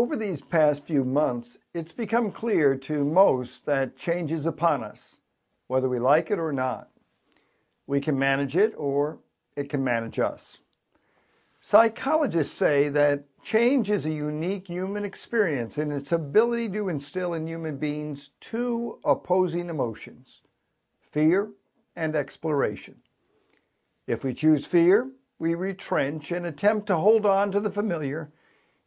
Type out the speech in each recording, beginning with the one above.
Over these past few months, it's become clear to most that change is upon us, whether we like it or not. We can manage it or it can manage us. Psychologists say that change is a unique human experience in its ability to instill in human beings two opposing emotions fear and exploration. If we choose fear, we retrench and attempt to hold on to the familiar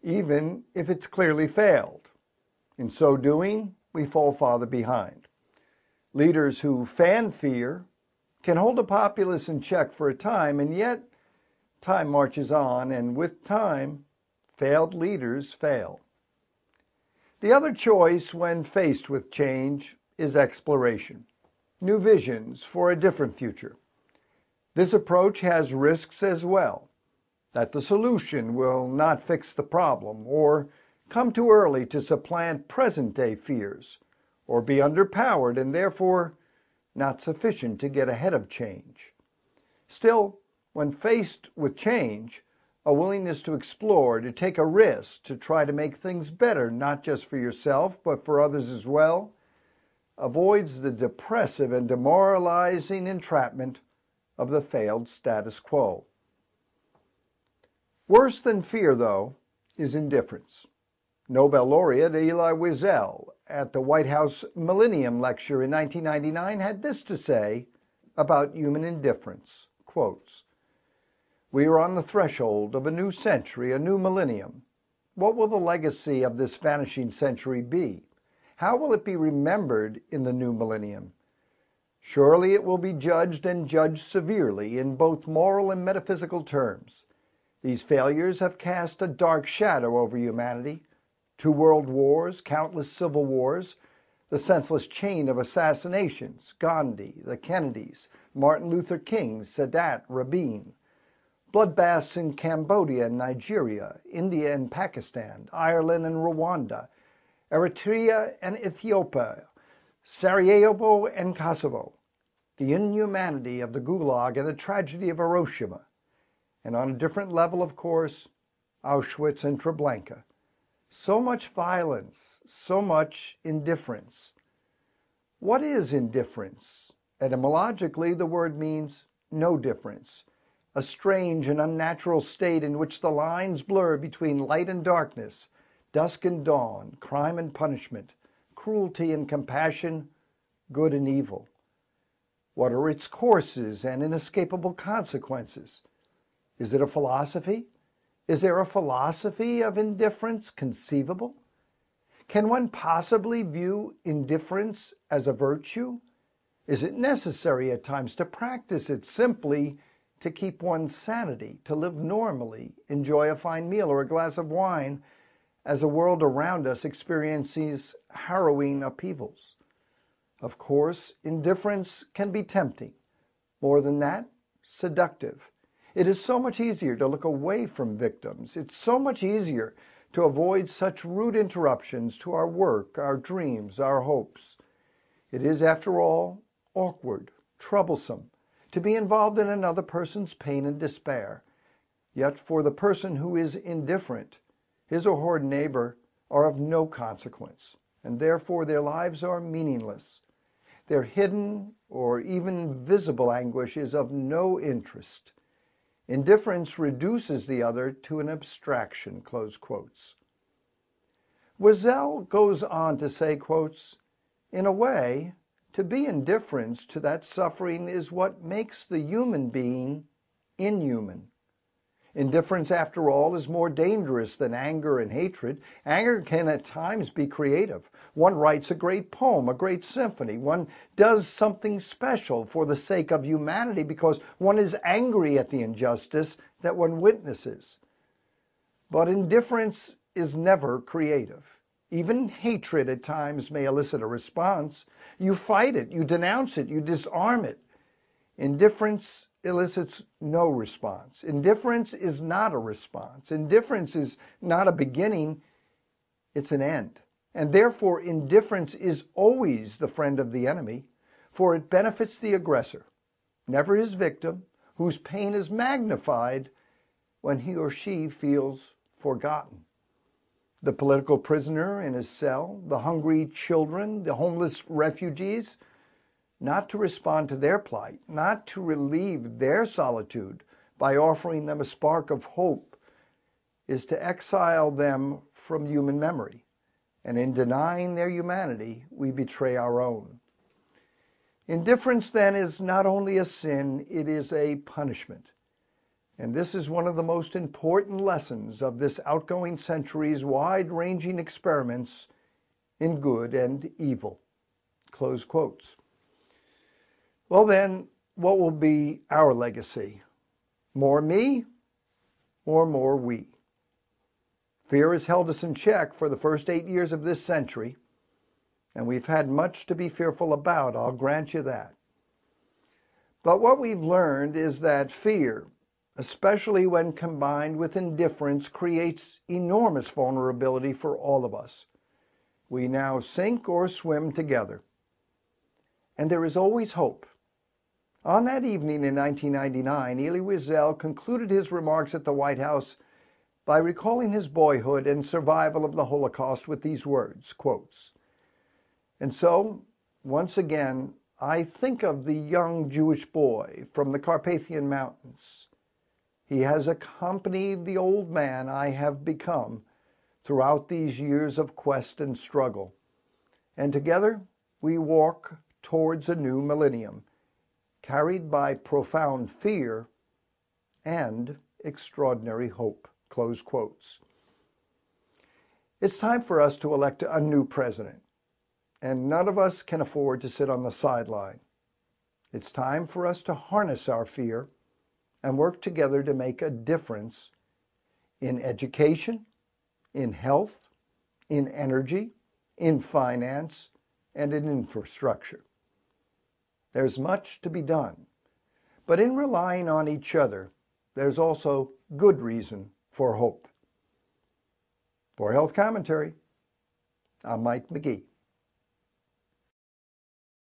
even if it's clearly failed. In so doing, we fall farther behind. Leaders who fan fear can hold a populace in check for a time, and yet time marches on, and with time, failed leaders fail. The other choice when faced with change is exploration, new visions for a different future. This approach has risks as well that the solution will not fix the problem or come too early to supplant present day fears or be underpowered and therefore not sufficient to get ahead of change. Still, when faced with change, a willingness to explore, to take a risk, to try to make things better, not just for yourself, but for others as well, avoids the depressive and demoralizing entrapment of the failed status quo. Worse than fear, though, is indifference. Nobel laureate Elie Wiesel, at the White House Millennium Lecture in 1999, had this to say about human indifference. Quotes, we are on the threshold of a new century, a new millennium. What will the legacy of this vanishing century be? How will it be remembered in the new millennium? Surely it will be judged and judged severely in both moral and metaphysical terms. These failures have cast a dark shadow over humanity. Two world wars, countless civil wars, the senseless chain of assassinations Gandhi, the Kennedys, Martin Luther King, Sadat, Rabin, bloodbaths in Cambodia and Nigeria, India and Pakistan, Ireland and Rwanda, Eritrea and Ethiopia, Sarajevo and Kosovo, the inhumanity of the Gulag and the tragedy of Hiroshima, and on a different level, of course, Auschwitz and Treblinka. So much violence, so much indifference. What is indifference? Etymologically, the word means no difference, a strange and unnatural state in which the lines blur between light and darkness, dusk and dawn, crime and punishment, cruelty and compassion, good and evil. What are its courses and inescapable consequences? Is it a philosophy? Is there a philosophy of indifference conceivable? Can one possibly view indifference as a virtue? Is it necessary at times to practice it simply to keep one's sanity, to live normally, enjoy a fine meal or a glass of wine as the world around us experiences harrowing upheavals? Of course, indifference can be tempting. More than that, seductive. It is so much easier to look away from victims. It's so much easier to avoid such rude interruptions to our work, our dreams, our hopes. It is, after all, awkward, troublesome, to be involved in another person's pain and despair. Yet for the person who is indifferent, his or her neighbor are of no consequence, and therefore their lives are meaningless. Their hidden or even visible anguish is of no interest. Indifference reduces the other to an abstraction, close quotes. Wiesel goes on to say, quotes, in a way, to be indifferent to that suffering is what makes the human being inhuman. Indifference, after all, is more dangerous than anger and hatred. Anger can at times be creative. One writes a great poem, a great symphony. One does something special for the sake of humanity because one is angry at the injustice that one witnesses. But indifference is never creative. Even hatred at times may elicit a response. You fight it, you denounce it, you disarm it. Indifference elicits no response. Indifference is not a response. Indifference is not a beginning, it's an end. And therefore, indifference is always the friend of the enemy, for it benefits the aggressor, never his victim, whose pain is magnified when he or she feels forgotten. The political prisoner in his cell, the hungry children, the homeless refugees, not to respond to their plight, not to relieve their solitude by offering them a spark of hope, is to exile them from human memory. And in denying their humanity, we betray our own. Indifference, then, is not only a sin, it is a punishment. And this is one of the most important lessons of this outgoing century's wide ranging experiments in good and evil. Close quotes. Well, then, what will be our legacy? More me or more we? Fear has held us in check for the first eight years of this century, and we've had much to be fearful about, I'll grant you that. But what we've learned is that fear, especially when combined with indifference, creates enormous vulnerability for all of us. We now sink or swim together. And there is always hope. On that evening in 1999, Elie Wiesel concluded his remarks at the White House by recalling his boyhood and survival of the Holocaust with these words quotes, And so, once again, I think of the young Jewish boy from the Carpathian Mountains. He has accompanied the old man I have become throughout these years of quest and struggle. And together we walk towards a new millennium carried by profound fear and extraordinary hope. Close quotes. It's time for us to elect a new president, and none of us can afford to sit on the sideline. It's time for us to harness our fear and work together to make a difference in education, in health, in energy, in finance, and in infrastructure. There's much to be done. But in relying on each other, there's also good reason for hope. For Health Commentary, I'm Mike McGee.